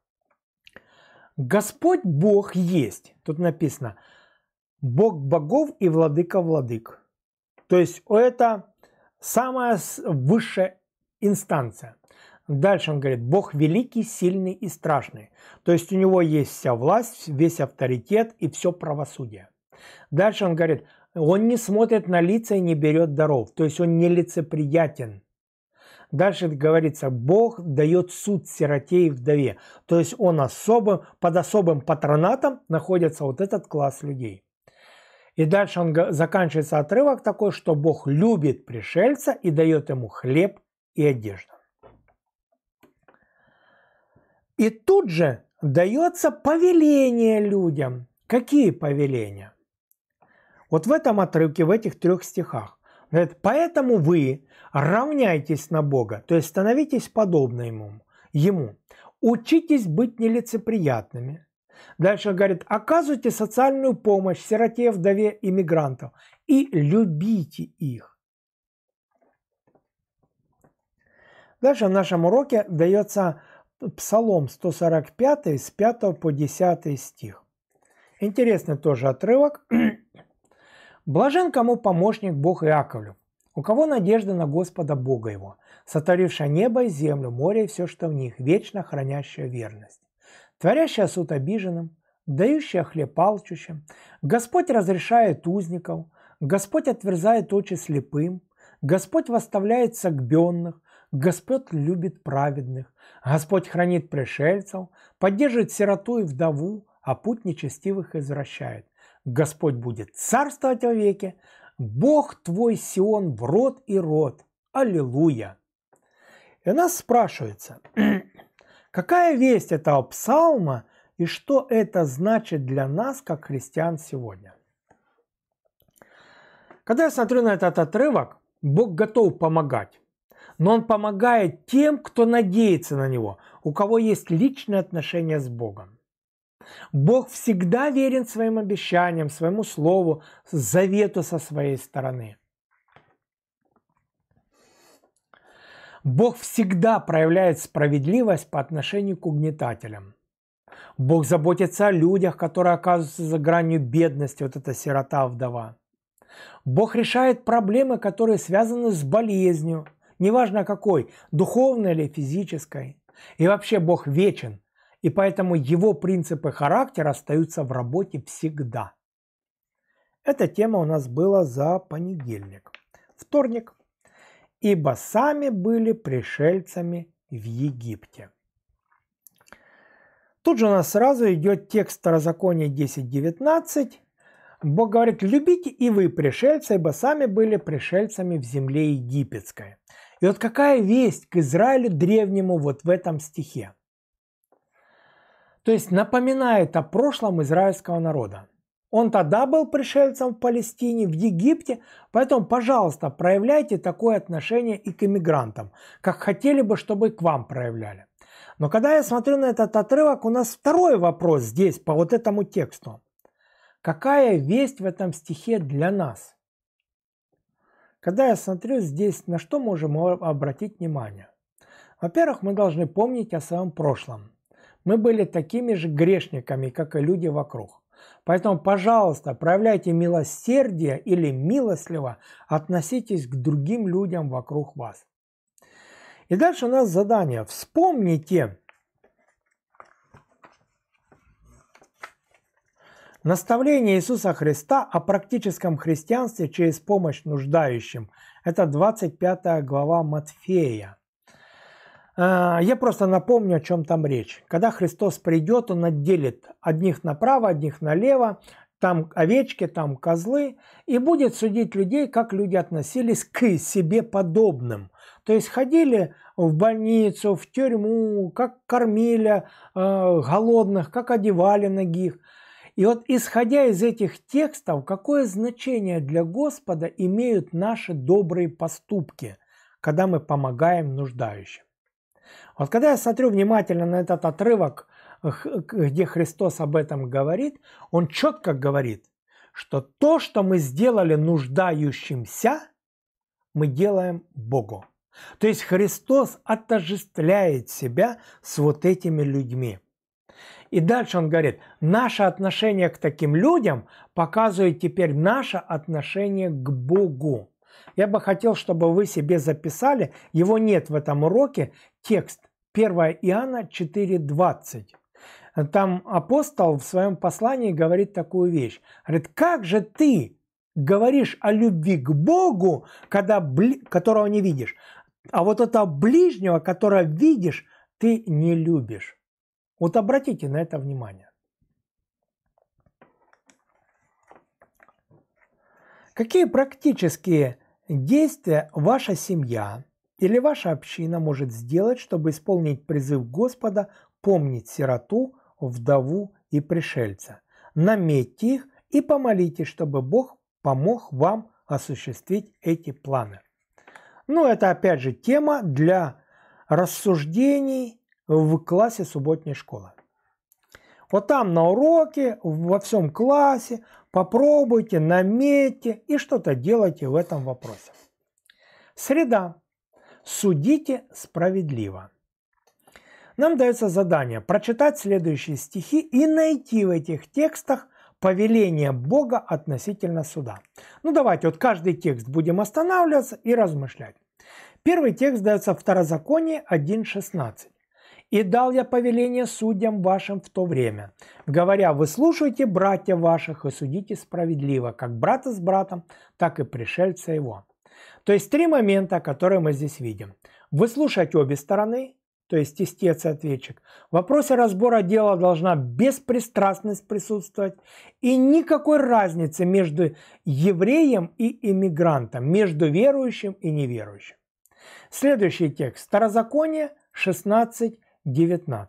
Господь Бог есть. Тут написано Бог богов и владыка владык. То есть это самая высшая инстанция. Дальше он говорит, Бог великий, сильный и страшный. То есть у него есть вся власть, весь авторитет и все правосудие. Дальше он говорит, он не смотрит на лица и не берет даров. То есть он не лицеприятен. Дальше говорится, Бог дает суд сироте и вдове. То есть он особым, под особым патронатом находится вот этот класс людей. И дальше он заканчивается отрывок такой, что Бог любит пришельца и дает ему хлеб и одежду. И тут же дается повеление людям. Какие повеления? Вот в этом отрывке, в этих трех стихах. Говорит, поэтому вы равняйтесь на Бога, то есть становитесь подобны Ему. ему. Учитесь быть нелицеприятными. Дальше говорит, оказывайте социальную помощь сироте, вдове, иммигрантов и любите их. Дальше в нашем уроке дается Псалом 145 с 5 по 10 стих. Интересный тоже отрывок. Блажен кому помощник Бог Иаковлю, у кого надежда на Господа Бога его, сотворившая небо и землю, море и все, что в них, вечно хранящая верность, творящая суд обиженным, дающая хлеб алчущим. Господь разрешает узников, Господь отверзает очи слепым, Господь восставляет согбенных, Господь любит праведных, Господь хранит пришельцев, поддерживает сироту и вдову, а путь нечестивых извращает. Господь будет царствовать во веки, Бог твой Сион в род и род. Аллилуйя! И нас спрашивается, какая весть этого псалма и что это значит для нас, как христиан сегодня? Когда я смотрю на этот отрывок, Бог готов помогать. Но Он помогает тем, кто надеется на Него, у кого есть личные отношения с Богом. Бог всегда верен своим обещаниям, своему слову, завету со своей стороны. Бог всегда проявляет справедливость по отношению к угнетателям. Бог заботится о людях, которые оказываются за гранью бедности, вот эта сирота-вдова. Бог решает проблемы, которые связаны с болезнью, неважно какой, духовной или физической. И вообще Бог вечен, и поэтому его принципы характера остаются в работе всегда. Эта тема у нас была за понедельник, вторник. Ибо сами были пришельцами в Египте. Тут же у нас сразу идет текст Старозакония 10.19. Бог говорит, любите и вы пришельцы, ибо сами были пришельцами в земле египетской. И вот какая весть к Израилю древнему вот в этом стихе то есть напоминает о прошлом израильского народа. Он тогда был пришельцем в Палестине, в Египте, поэтому, пожалуйста, проявляйте такое отношение и к иммигрантам, как хотели бы, чтобы и к вам проявляли. Но когда я смотрю на этот отрывок, у нас второй вопрос здесь, по вот этому тексту. Какая весть в этом стихе для нас? Когда я смотрю здесь, на что можем обратить внимание? Во-первых, мы должны помнить о своем прошлом. Мы были такими же грешниками, как и люди вокруг. Поэтому, пожалуйста, проявляйте милосердие или милостливо относитесь к другим людям вокруг вас. И дальше у нас задание. Вспомните наставление Иисуса Христа о практическом христианстве через помощь нуждающим. Это 25 глава Матфея. А, я просто напомню, о чем там речь. Когда Христос придет, Он отделит одних направо, одних налево, там овечки, там козлы, и будет судить людей, как люди относились к себе подобным. То есть ходили в больницу, в тюрьму, как кормили э, голодных, как одевали ногих. И вот исходя из этих текстов, какое значение для Господа имеют наши добрые поступки, когда мы помогаем нуждающим? Вот когда я смотрю внимательно на этот отрывок, где Христос об этом говорит, он четко говорит, что то, что мы сделали нуждающимся, мы делаем Богу. То есть Христос отождествляет себя с вот этими людьми. И дальше он говорит, наше отношение к таким людям показывает теперь наше отношение к Богу. Я бы хотел, чтобы вы себе записали, его нет в этом уроке, текст 1 Иоанна 4.20. Там апостол в своем послании говорит такую вещь. Говорит, как же ты говоришь о любви к Богу, когда, которого не видишь, а вот этого ближнего, которого видишь, ты не любишь. Вот обратите на это внимание. Какие практические действия ваша семья, или ваша община может сделать, чтобы исполнить призыв Господа помнить сироту, вдову и пришельца. Наметьте их и помолитесь, чтобы Бог помог вам осуществить эти планы. Ну, это опять же тема для рассуждений в классе субботней школы. Вот там на уроке, во всем классе попробуйте, наметьте и что-то делайте в этом вопросе. Среда Судите справедливо. Нам дается задание прочитать следующие стихи и найти в этих текстах повеление Бога относительно суда. Ну давайте вот каждый текст будем останавливаться и размышлять. Первый текст дается в Второзаконие 1.16. «И дал я повеление судьям вашим в то время, говоря, вы слушайте братья ваших и судите справедливо, как брата с братом, так и пришельца его. То есть три момента, которые мы здесь видим. Выслушать обе стороны, то есть истец и ответчик. В вопросе разбора дела должна беспристрастность присутствовать и никакой разницы между евреем и иммигрантом, между верующим и неверующим. Следующий текст. Старозаконие 16.19.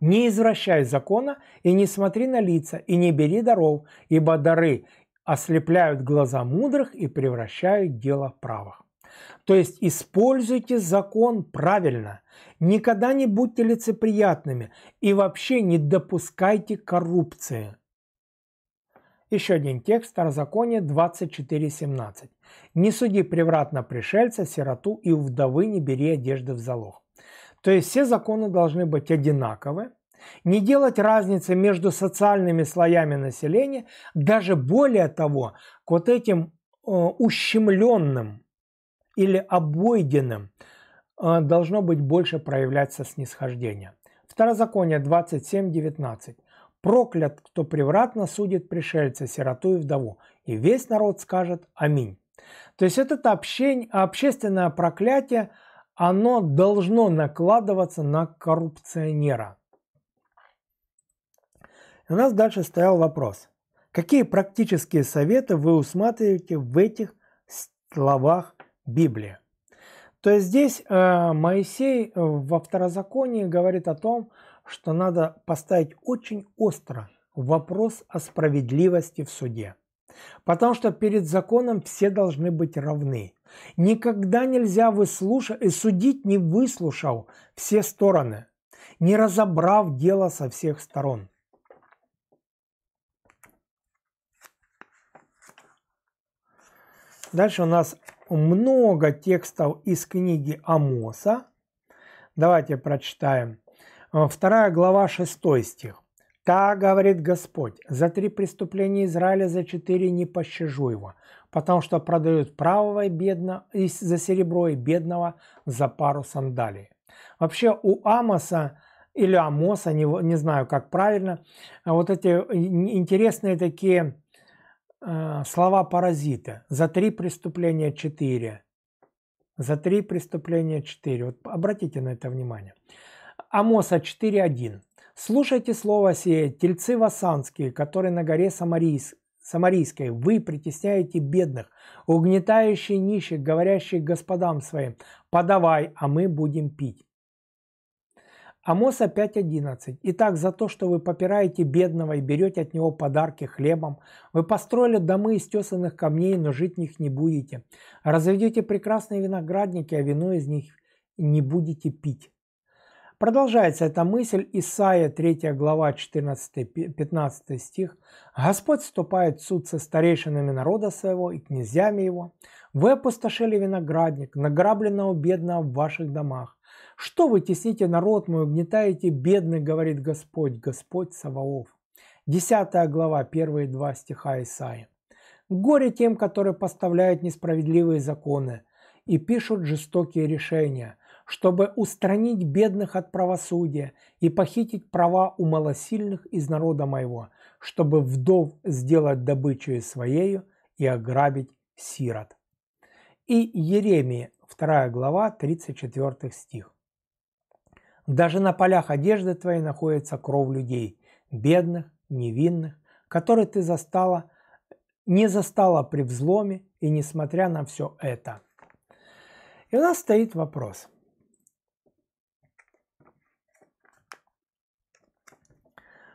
«Не извращай закона, и не смотри на лица, и не бери даров, ибо дары ослепляют глаза мудрых и превращают дело в правых. То есть используйте закон правильно, никогда не будьте лицеприятными и вообще не допускайте коррупции. Еще один текст Старозакония 24.17. «Не суди превратно пришельца, сироту и у вдовы не бери одежды в залог». То есть все законы должны быть одинаковы, не делать разницы между социальными слоями населения, даже более того, к вот этим э, ущемленным или обойденным э, должно быть больше проявляться снисхождение. Второзаконие 27.19. «Проклят, кто превратно судит пришельца, сироту и вдову, и весь народ скажет Аминь». То есть это обще... общественное проклятие, оно должно накладываться на коррупционера. У нас дальше стоял вопрос. Какие практические советы вы усматриваете в этих словах Библии? То есть здесь э, Моисей э, во второзаконии говорит о том, что надо поставить очень остро вопрос о справедливости в суде. Потому что перед законом все должны быть равны. Никогда нельзя выслушать и судить не выслушал все стороны, не разобрав дело со всех сторон. Дальше у нас много текстов из книги Амоса. Давайте прочитаем. Э, вторая глава, шестой стих. Так говорит Господь, за три преступления Израиля за четыре не пощажу его, потому что продают правого и бедно, и за серебро и бедного за пару сандалий». Вообще у Амоса или Амоса, не, не знаю как правильно, э, вот эти э, интересные такие Э, слова паразита. За три преступления четыре. За три преступления четыре. Вот обратите на это внимание. Амоса 4.1. «Слушайте слово сие, тельцы васанские, которые на горе Самарийс, Самарийской, вы притесняете бедных, угнетающие нищих, говорящие господам своим, подавай, а мы будем пить. Амоса 5.11. «Итак, за то, что вы попираете бедного и берете от него подарки хлебом, вы построили домы из тесанных камней, но жить в них не будете. Разведете прекрасные виноградники, а вино из них не будете пить». Продолжается эта мысль, Исаия 3 глава 14-15 стих. «Господь вступает в суд со старейшинами народа своего и князьями его. Вы опустошили виноградник, награбленного бедного в ваших домах. Что вы тесните народ мой, угнетаете бедных, говорит Господь, Господь Саваоф. Десятая глава, первые два стиха Исаи. Горе тем, которые поставляют несправедливые законы и пишут жестокие решения, чтобы устранить бедных от правосудия и похитить права у малосильных из народа моего, чтобы вдов сделать добычей своею и ограбить сирот. И Еремия, 2 глава, 34 стих. Даже на полях одежды твоей находится кровь людей, бедных, невинных, которые ты застала, не застала при взломе и несмотря на все это. И у нас стоит вопрос.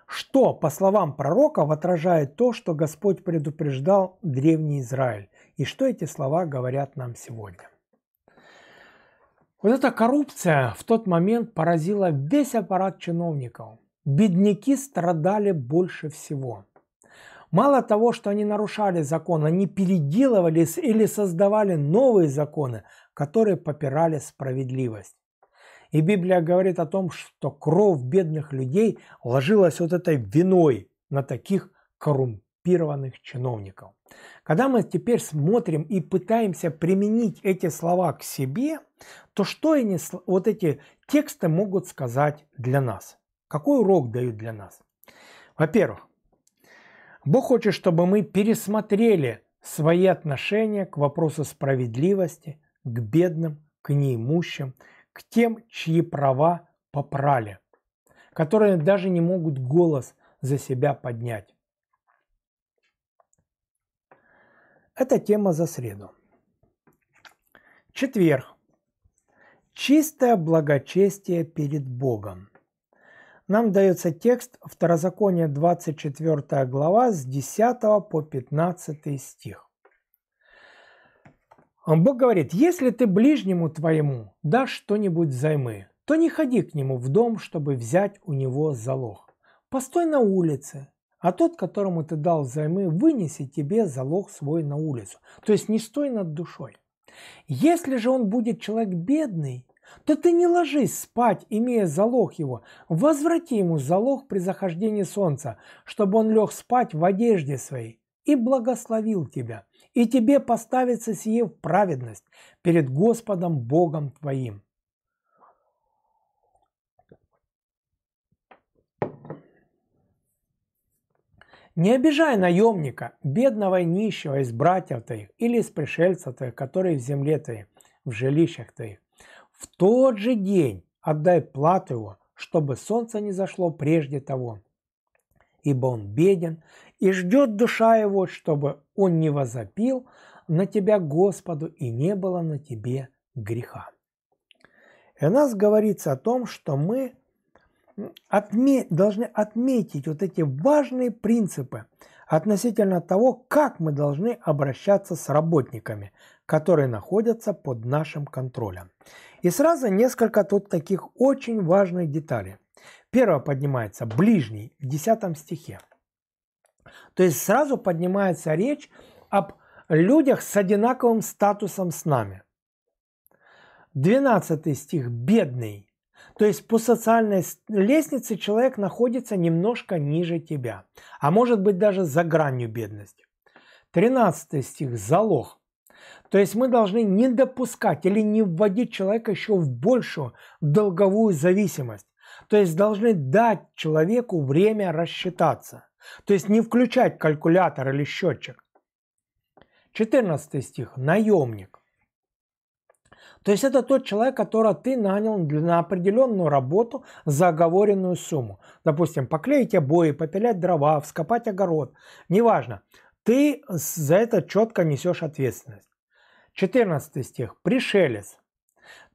Что, по словам пророков, отражает то, что Господь предупреждал древний Израиль, и что эти слова говорят нам сегодня? Вот эта коррупция в тот момент поразила весь аппарат чиновников. Бедняки страдали больше всего. Мало того, что они нарушали закон, они переделывали или создавали новые законы, которые попирали справедливость. И Библия говорит о том, что кровь бедных людей ложилась вот этой виной на таких коррумпированных коррумпированных чиновников. Когда мы теперь смотрим и пытаемся применить эти слова к себе, то что они, вот эти тексты могут сказать для нас? Какой урок дают для нас? Во-первых, Бог хочет, чтобы мы пересмотрели свои отношения к вопросу справедливости, к бедным, к неимущим, к тем, чьи права попрали, которые даже не могут голос за себя поднять. Это тема за среду. Четверг. Чистое благочестие перед Богом. Нам дается текст Второзакония 24 глава с 10 по 15 стих. Бог говорит, если ты ближнему твоему дашь что-нибудь займы, то не ходи к нему в дом, чтобы взять у него залог. Постой на улице, а тот, которому ты дал займы, вынеси тебе залог свой на улицу. То есть не стой над душой. Если же он будет человек бедный, то ты не ложись спать, имея залог его. Возврати ему залог при захождении солнца, чтобы он лег спать в одежде своей и благословил тебя. И тебе поставится сие в праведность перед Господом Богом твоим. Не обижай наемника, бедного и нищего из братьев твоих или из пришельцев твоих, которые в земле твоей, в жилищах твоих. В тот же день отдай плату его, чтобы солнце не зашло прежде того, ибо он беден, и ждет душа его, чтобы он не возопил на тебя Господу и не было на тебе греха. И у нас говорится о том, что мы отме должны отметить вот эти важные принципы относительно того, как мы должны обращаться с работниками, которые находятся под нашим контролем. И сразу несколько тут таких очень важных деталей. Первое поднимается ближний в 10 стихе. То есть сразу поднимается речь об людях с одинаковым статусом с нами. 12 стих бедный то есть по социальной лестнице человек находится немножко ниже тебя, а может быть даже за гранью бедности. 13 стих – залог. То есть мы должны не допускать или не вводить человека еще в большую долговую зависимость. То есть должны дать человеку время рассчитаться. То есть не включать калькулятор или счетчик. 14 стих – наемник. То есть это тот человек, которого ты нанял на определенную работу за оговоренную сумму. Допустим, поклеить обои, попилять дрова, вскопать огород. Неважно. Ты за это четко несешь ответственность. 14 стих. Пришелец.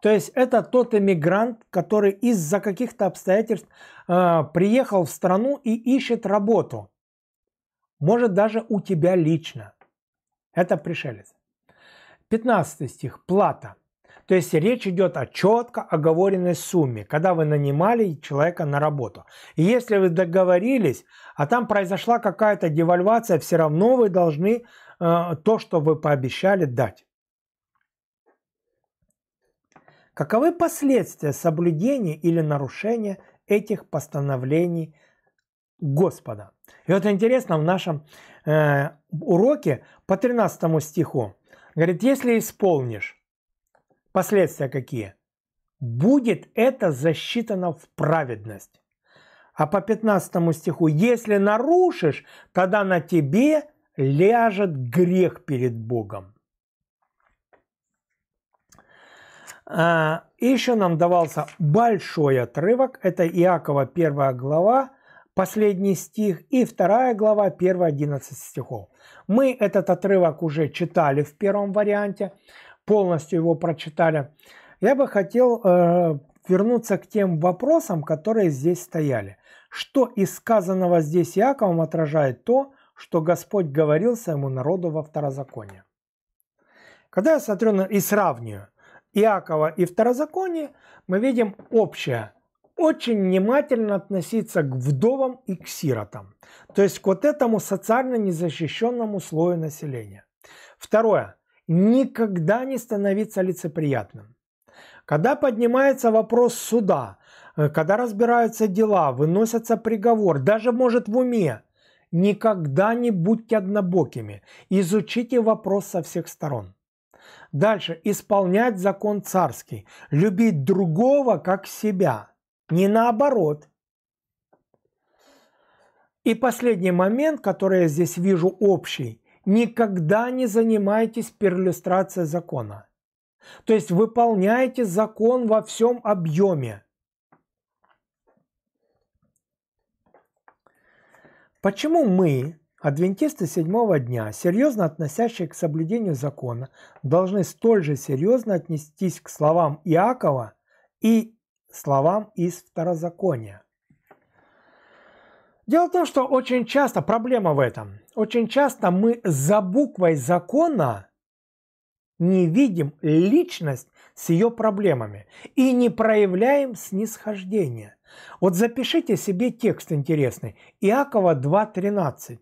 То есть это тот иммигрант, который из-за каких-то обстоятельств э, приехал в страну и ищет работу. Может даже у тебя лично. Это пришелец. 15 стих. Плата. То есть речь идет о четко оговоренной сумме, когда вы нанимали человека на работу. И если вы договорились, а там произошла какая-то девальвация, все равно вы должны э, то, что вы пообещали, дать. Каковы последствия соблюдения или нарушения этих постановлений Господа? И вот интересно, в нашем э, уроке по 13 стиху говорит, если исполнишь Последствия какие? Будет это засчитано в праведность. А по 15 стиху, если нарушишь, тогда на тебе ляжет грех перед Богом. А, еще нам давался большой отрывок, это Иакова 1 глава, последний стих, и 2 глава, 1-11 стихов. Мы этот отрывок уже читали в первом варианте полностью его прочитали. Я бы хотел э, вернуться к тем вопросам, которые здесь стояли. Что из сказанного здесь Иаковом отражает то, что Господь говорил своему народу во второзаконии? Когда я смотрю на, и сравниваю Иакова и второзаконие, мы видим общее. Очень внимательно относиться к вдовам и к сиротам. То есть к вот этому социально незащищенному слою населения. Второе никогда не становиться лицеприятным. Когда поднимается вопрос суда, э, когда разбираются дела, выносятся приговор, даже может в уме, никогда не будьте однобокими, изучите вопрос со всех сторон. Дальше, исполнять закон царский, любить другого как себя, не наоборот – и последний момент, который я здесь вижу общий, никогда не занимайтесь перлюстрацией закона. То есть выполняйте закон во всем объеме. Почему мы, адвентисты седьмого дня, серьезно относящие к соблюдению закона, должны столь же серьезно отнестись к словам Иакова и словам из второзакония? Дело в том, что очень часто, проблема в этом, очень часто мы за буквой закона не видим личность с ее проблемами и не проявляем снисхождения. Вот запишите себе текст интересный. Иакова 2.13.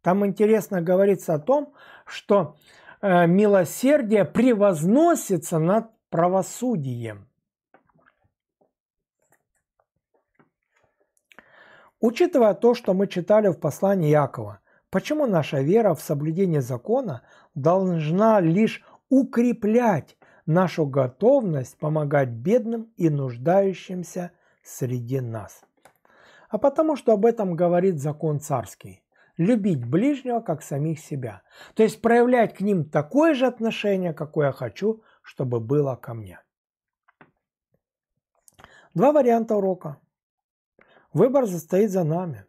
Там интересно говорится о том, что э, милосердие превозносится над правосудием. Учитывая то, что мы читали в послании Якова, почему наша вера в соблюдение закона должна лишь укреплять нашу готовность помогать бедным и нуждающимся среди нас? А потому что об этом говорит закон царский. Любить ближнего, как самих себя. То есть проявлять к ним такое же отношение, какое я хочу, чтобы было ко мне. Два варианта урока. Выбор застоит за нами.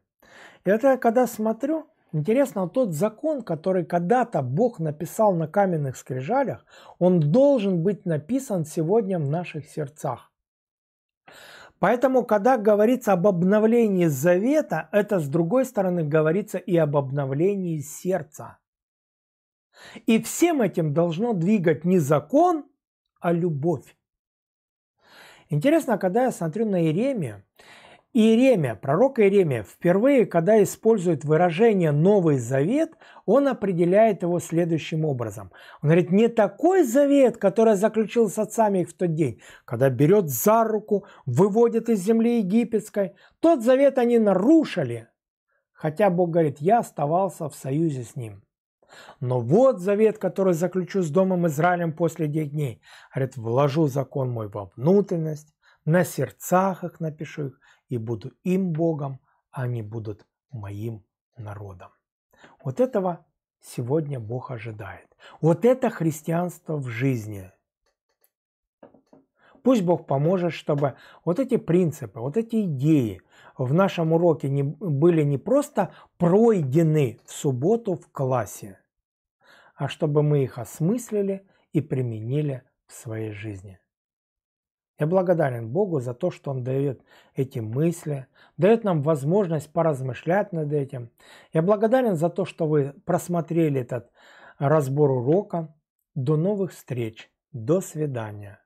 И это я когда смотрю, интересно, тот закон, который когда-то Бог написал на каменных скрижалях, он должен быть написан сегодня в наших сердцах. Поэтому, когда говорится об обновлении завета, это с другой стороны говорится и об обновлении сердца. И всем этим должно двигать не закон, а любовь. Интересно, когда я смотрю на Иеремию, Иеремия, пророк Иеремия, впервые, когда использует выражение «Новый Завет», он определяет его следующим образом. Он говорит, не такой завет, который заключил с отцами их в тот день, когда берет за руку, выводит из земли египетской. Тот завет они нарушили, хотя Бог говорит, я оставался в союзе с ним. Но вот завет, который заключу с Домом Израилем после тех дней. Говорит, вложу закон мой во внутренность, на сердцах их напишу их, и буду им Богом, а они будут моим народом. Вот этого сегодня Бог ожидает. Вот это христианство в жизни. Пусть Бог поможет, чтобы вот эти принципы, вот эти идеи в нашем уроке не, были не просто пройдены в субботу в классе, а чтобы мы их осмыслили и применили в своей жизни. Я благодарен Богу за то, что Он дает эти мысли, дает нам возможность поразмышлять над этим. Я благодарен за то, что вы просмотрели этот разбор урока. До новых встреч. До свидания.